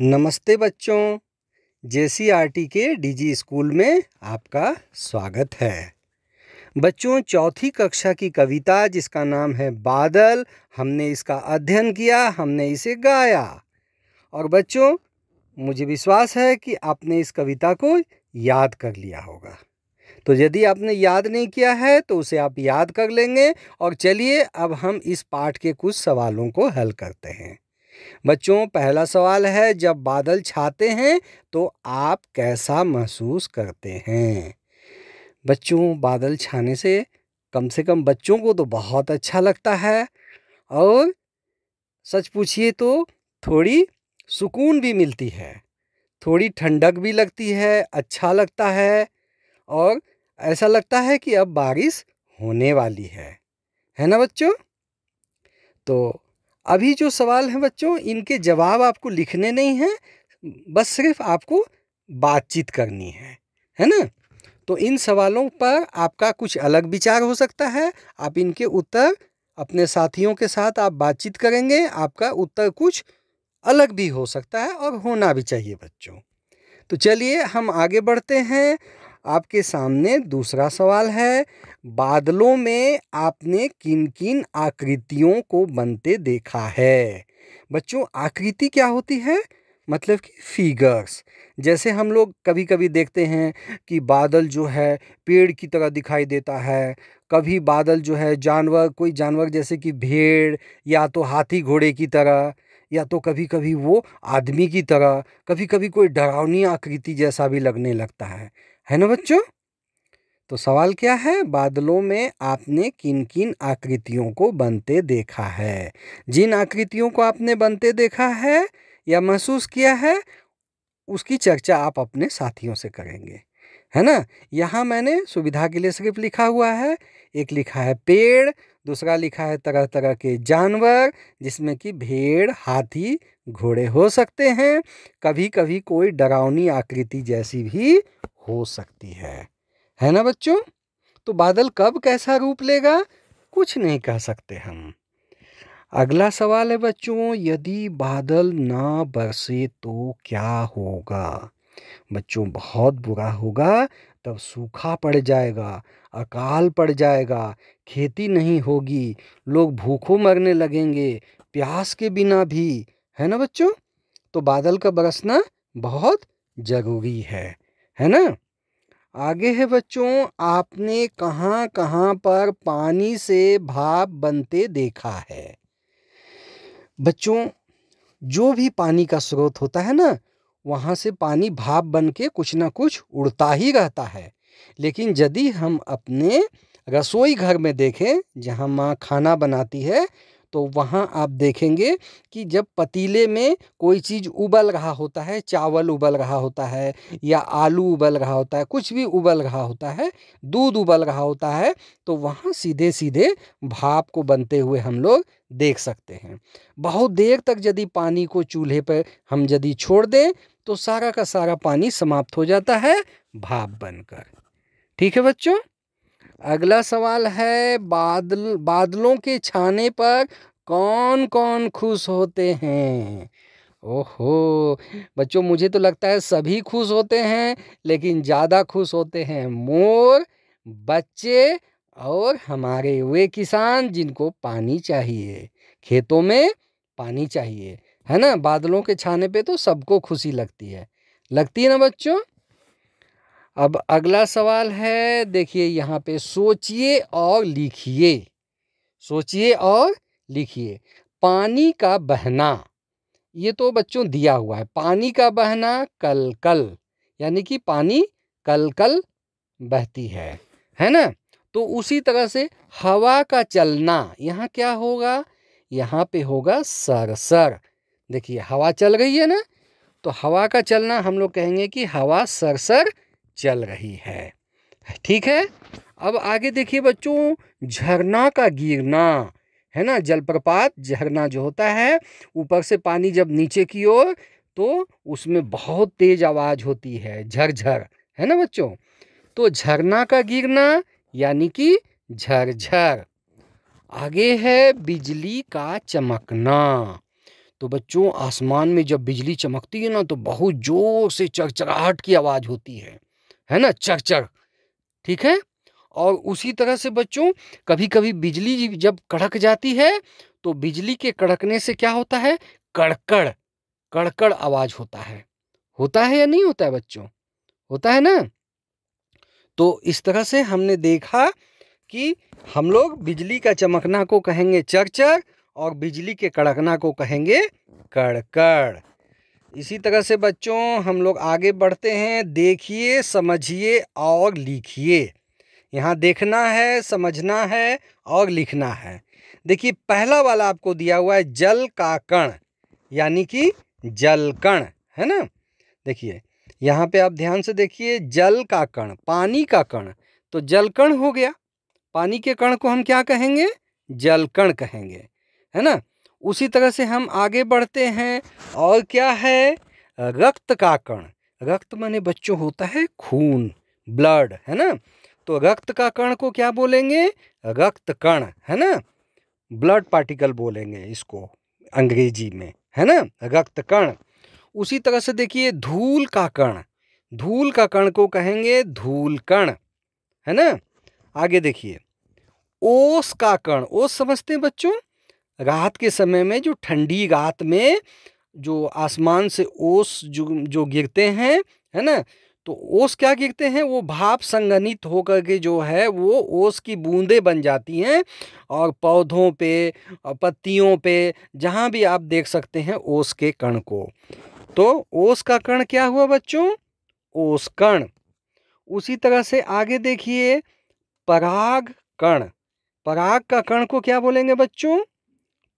नमस्ते बच्चों जे के डीजी स्कूल में आपका स्वागत है बच्चों चौथी कक्षा की कविता जिसका नाम है बादल हमने इसका अध्ययन किया हमने इसे गाया और बच्चों मुझे विश्वास है कि आपने इस कविता को याद कर लिया होगा तो यदि आपने याद नहीं किया है तो उसे आप याद कर लेंगे और चलिए अब हम इस पाठ के कुछ सवालों को हल करते हैं बच्चों पहला सवाल है जब बादल छाते हैं तो आप कैसा महसूस करते हैं बच्चों बादल छाने से कम से कम बच्चों को तो बहुत अच्छा लगता है और सच पूछिए तो थोड़ी सुकून भी मिलती है थोड़ी ठंडक भी लगती है अच्छा लगता है और ऐसा लगता है कि अब बारिश होने वाली है है ना बच्चों तो अभी जो सवाल हैं बच्चों इनके जवाब आपको लिखने नहीं हैं बस सिर्फ आपको बातचीत करनी है है ना तो इन सवालों पर आपका कुछ अलग विचार हो सकता है आप इनके उत्तर अपने साथियों के साथ आप बातचीत करेंगे आपका उत्तर कुछ अलग भी हो सकता है और होना भी चाहिए बच्चों तो चलिए हम आगे बढ़ते हैं आपके सामने दूसरा सवाल है बादलों में आपने किन किन आकृतियों को बनते देखा है बच्चों आकृति क्या होती है मतलब कि फिगर्स जैसे हम लोग कभी कभी देखते हैं कि बादल जो है पेड़ की तरह दिखाई देता है कभी बादल जो है जानवर कोई जानवर जैसे कि भेड़ या तो हाथी घोड़े की तरह या तो कभी कभी वो आदमी की तरह कभी कभी कोई डरावनी आकृति जैसा भी लगने लगता है है ना बच्चों तो सवाल क्या है बादलों में आपने किन किन आकृतियों को बनते देखा है जिन आकृतियों को आपने बनते देखा है या महसूस किया है उसकी चर्चा आप अपने साथियों से करेंगे है ना यहाँ मैंने सुविधा के लिए सिर्फ लिखा हुआ है एक लिखा है पेड़ दूसरा लिखा है तरह तरह के जानवर जिसमें कि भेड़ हाथी घोड़े हो सकते हैं कभी कभी कोई डरावनी आकृति जैसी भी हो सकती है है ना बच्चों तो बादल कब कैसा रूप लेगा कुछ नहीं कह सकते हम अगला सवाल है बच्चों यदि बादल ना बरसे तो क्या होगा बच्चों बहुत बुरा होगा तब सूखा पड़ जाएगा अकाल पड़ जाएगा खेती नहीं होगी लोग भूखों मरने लगेंगे प्यास के बिना भी है ना बच्चों तो बादल का बरसना बहुत ज़रूरी है है ना आगे है बच्चों आपने कहाँ कहाँ पर पानी से भाप बनते देखा है बच्चों जो भी पानी का स्रोत होता है ना वहाँ से पानी भाप बन के कुछ ना कुछ उड़ता ही रहता है लेकिन यदि हम अपने रसोई घर में देखें जहाँ माँ खाना बनाती है तो वहाँ आप देखेंगे कि जब पतीले में कोई चीज़ उबल रहा होता है चावल उबल रहा होता है या आलू उबल रहा होता है कुछ भी उबल रहा होता है दूध उबल रहा होता है तो वहाँ सीधे सीधे भाप को बनते हुए हम लोग देख सकते हैं बहुत देर तक यदि पानी को चूल्हे पर हम यदि छोड़ दें तो सारा का सारा पानी समाप्त हो जाता है भाप बनकर ठीक है बच्चों अगला सवाल है बादल बादलों के छाने पर कौन कौन खुश होते हैं ओहो बच्चों मुझे तो लगता है सभी खुश होते हैं लेकिन ज़्यादा खुश होते हैं मोर बच्चे और हमारे वे किसान जिनको पानी चाहिए खेतों में पानी चाहिए है ना बादलों के छाने पे तो सबको खुशी लगती है लगती है ना बच्चों अब अगला सवाल है देखिए यहाँ पे सोचिए और लिखिए सोचिए और लिखिए पानी का बहना ये तो बच्चों दिया हुआ है पानी का बहना कल कल यानी कि पानी कल कल बहती है है ना तो उसी तरह से हवा का चलना यहाँ क्या होगा यहाँ पे होगा सर सर देखिए हवा चल रही है ना तो हवा का चलना हम लोग कहेंगे कि हवा सर सर चल रही है ठीक है अब आगे देखिए बच्चों झरना का गिरना है ना जलप्रपात झरना जो होता है ऊपर से पानी जब नीचे की ओर तो उसमें बहुत तेज आवाज़ होती है झरझर है ना बच्चों तो झरना का गिरना यानी कि झरझर आगे है बिजली का चमकना तो बच्चों आसमान में जब बिजली चमकती है ना तो बहुत ज़ोर से चरचराहट की आवाज़ होती है है ना चरचर ठीक है और उसी तरह से बच्चों कभी कभी बिजली जब कड़क जाती है तो बिजली के कड़कने से क्या होता है कड़कड़ कड़कड़ आवाज होता है होता है या नहीं होता है बच्चों होता है ना तो इस तरह से हमने देखा कि हम लोग बिजली का चमकना को कहेंगे चरचर और बिजली के कड़कना को कहेंगे कड़कड़ इसी तरह से बच्चों हम लोग आगे बढ़ते हैं देखिए समझिए और लिखिए यहाँ देखना है समझना है और लिखना है देखिए पहला वाला आपको दिया हुआ है जल का कण यानी कि जल कण है ना देखिए यहाँ पे आप ध्यान से देखिए जल का कण पानी का कण तो जल कण हो गया पानी के कण को हम क्या कहेंगे जल कण कहेंगे है ना उसी तरह से हम आगे बढ़ते हैं और क्या है रक्त का कण रक्त माने बच्चों होता है खून ब्लड है ना तो रक्त का कण को क्या बोलेंगे रक्त कण है ना ब्लड पार्टिकल बोलेंगे इसको अंग्रेजी में है ना रक्त कण उसी तरह से देखिए धूल का कण धूल का कण को कहेंगे धूल कण है ना आगे देखिए ओस का कण ओस समझते हैं बच्चों रात के समय में जो ठंडी रात में जो आसमान से ओस जो जो गिरते हैं है ना तो ओस क्या गिरते हैं वो भाप संगनित होकर के जो है वो ओस की बूंदें बन जाती हैं और पौधों पे पत्तियों पे जहाँ भी आप देख सकते हैं ओस के कण को तो ओस का कण क्या हुआ बच्चों ओस कण उसी तरह से आगे देखिए पराग कण पराग का कण को क्या बोलेंगे बच्चों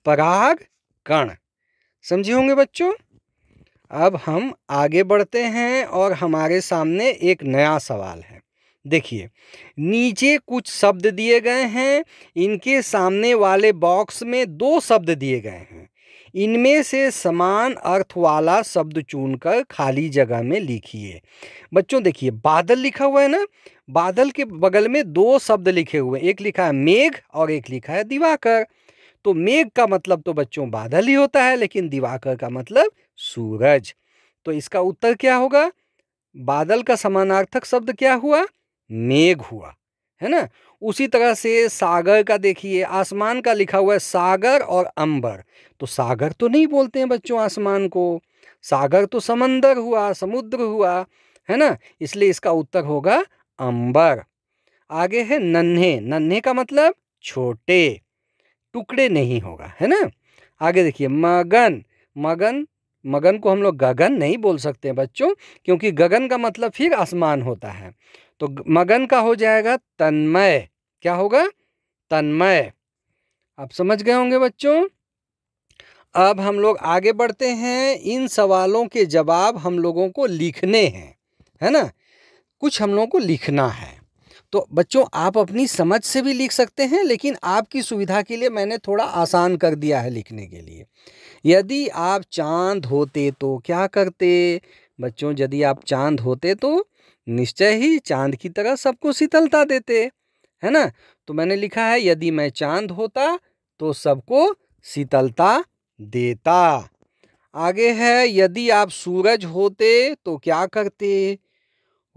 पराग कण समझे होंगे बच्चों अब हम आगे बढ़ते हैं और हमारे सामने एक नया सवाल है देखिए नीचे कुछ शब्द दिए गए हैं इनके सामने वाले बॉक्स में दो शब्द दिए गए हैं इनमें से समान अर्थ वाला शब्द चुनकर खाली जगह में लिखिए बच्चों देखिए बादल लिखा हुआ है ना बादल के बगल में दो शब्द लिखे हुए एक लिखा है मेघ और एक लिखा है दिवाकर तो मेघ का मतलब तो बच्चों बादल ही होता है लेकिन दिवाकर का मतलब सूरज तो इसका उत्तर क्या होगा बादल का समानार्थक शब्द क्या हुआ मेघ हुआ है ना उसी तरह से सागर का देखिए आसमान का लिखा हुआ है सागर और अंबर तो सागर तो नहीं बोलते हैं बच्चों आसमान को सागर तो समंदर हुआ समुद्र हुआ है ना इसलिए इसका उत्तर होगा अंबर आगे है नन्हे नन्हे का मतलब छोटे टुकड़े नहीं होगा है ना आगे देखिए मगन मगन मगन को हम लोग गगन नहीं बोल सकते हैं बच्चों क्योंकि गगन का मतलब फिर आसमान होता है तो मगन का हो जाएगा तन्मय क्या होगा तन्मय आप समझ गए होंगे बच्चों अब हम लोग आगे बढ़ते हैं इन सवालों के जवाब हम लोगों को लिखने हैं है ना कुछ हम लोगों को लिखना है तो बच्चों आप अपनी समझ से भी लिख सकते हैं लेकिन आपकी सुविधा के लिए मैंने थोड़ा आसान कर दिया है लिखने के लिए यदि आप चांद होते तो क्या करते बच्चों यदि आप चांद होते तो निश्चय ही चांद की तरह सबको शीतलता देते है ना तो मैंने लिखा है यदि मैं चांद होता तो सबको शीतलता देता आगे है यदि आप सूरज होते तो क्या करते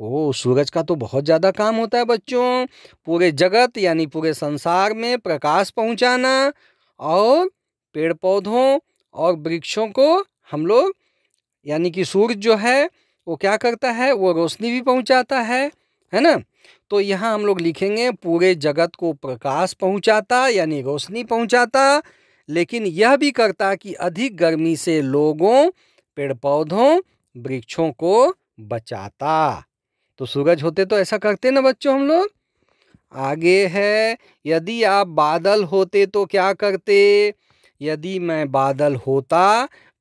ओ सूरज का तो बहुत ज़्यादा काम होता है बच्चों पूरे जगत यानी पूरे संसार में प्रकाश पहुंचाना और पेड़ पौधों और वृक्षों को हम लोग यानी कि सूरज जो है वो क्या करता है वो रोशनी भी पहुंचाता है है ना तो यहाँ हम लोग लिखेंगे पूरे जगत को प्रकाश पहुंचाता यानी रोशनी पहुंचाता लेकिन यह भी करता कि अधिक गर्मी से लोगों पेड़ पौधों वृक्षों को बचाता तो सूरज होते तो ऐसा करते ना बच्चों हम लोग आगे है यदि आप बादल होते तो क्या करते यदि मैं बादल होता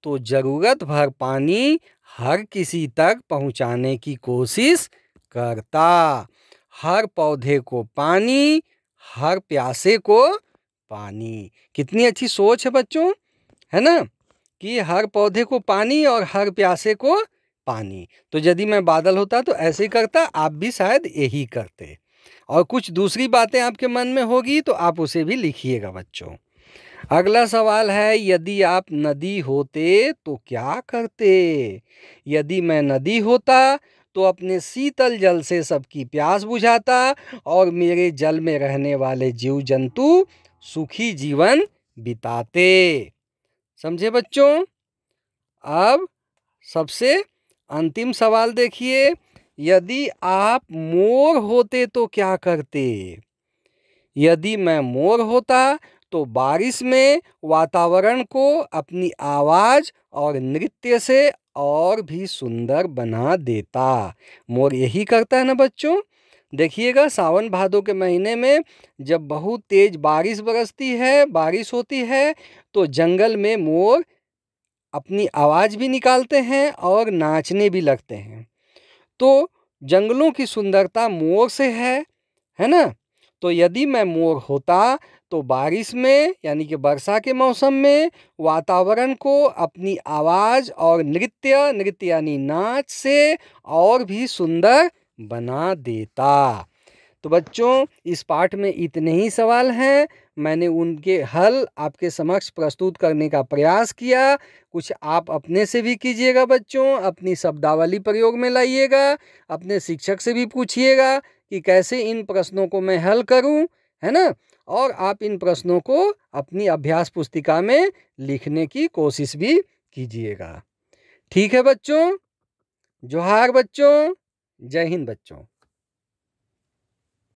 तो ज़रूरत भर पानी हर किसी तक पहुंचाने की कोशिश करता हर पौधे को पानी हर प्यासे को पानी कितनी अच्छी सोच है बच्चों है ना कि हर पौधे को पानी और हर प्यासे को पानी तो यदि मैं बादल होता तो ऐसे ही करता आप भी शायद यही करते और कुछ दूसरी बातें आपके मन में होगी तो आप उसे भी लिखिएगा बच्चों अगला सवाल है यदि आप नदी होते तो क्या करते यदि मैं नदी होता तो अपने शीतल जल से सबकी प्यास बुझाता और मेरे जल में रहने वाले जीव जंतु सुखी जीवन बिताते समझे बच्चों अब सबसे अंतिम सवाल देखिए यदि आप मोर होते तो क्या करते यदि मैं मोर होता तो बारिश में वातावरण को अपनी आवाज़ और नृत्य से और भी सुंदर बना देता मोर यही करता है ना बच्चों देखिएगा सावन भादों के महीने में जब बहुत तेज़ बारिश बरसती है बारिश होती है तो जंगल में मोर अपनी आवाज़ भी निकालते हैं और नाचने भी लगते हैं तो जंगलों की सुंदरता मोर से है है ना तो यदि मैं मोर होता तो बारिश में यानी कि वर्षा के मौसम में वातावरण को अपनी आवाज़ और नृत्य नृत्य यानी नाच से और भी सुंदर बना देता तो बच्चों इस पाठ में इतने ही सवाल हैं मैंने उनके हल आपके समक्ष प्रस्तुत करने का प्रयास किया कुछ आप अपने से भी कीजिएगा बच्चों अपनी शब्दावली प्रयोग में लाइएगा अपने शिक्षक से भी पूछिएगा कि कैसे इन प्रश्नों को मैं हल करूं है ना और आप इन प्रश्नों को अपनी अभ्यास पुस्तिका में लिखने की कोशिश भी कीजिएगा ठीक है बच्चों जोहार बच्चों जय हिंद बच्चों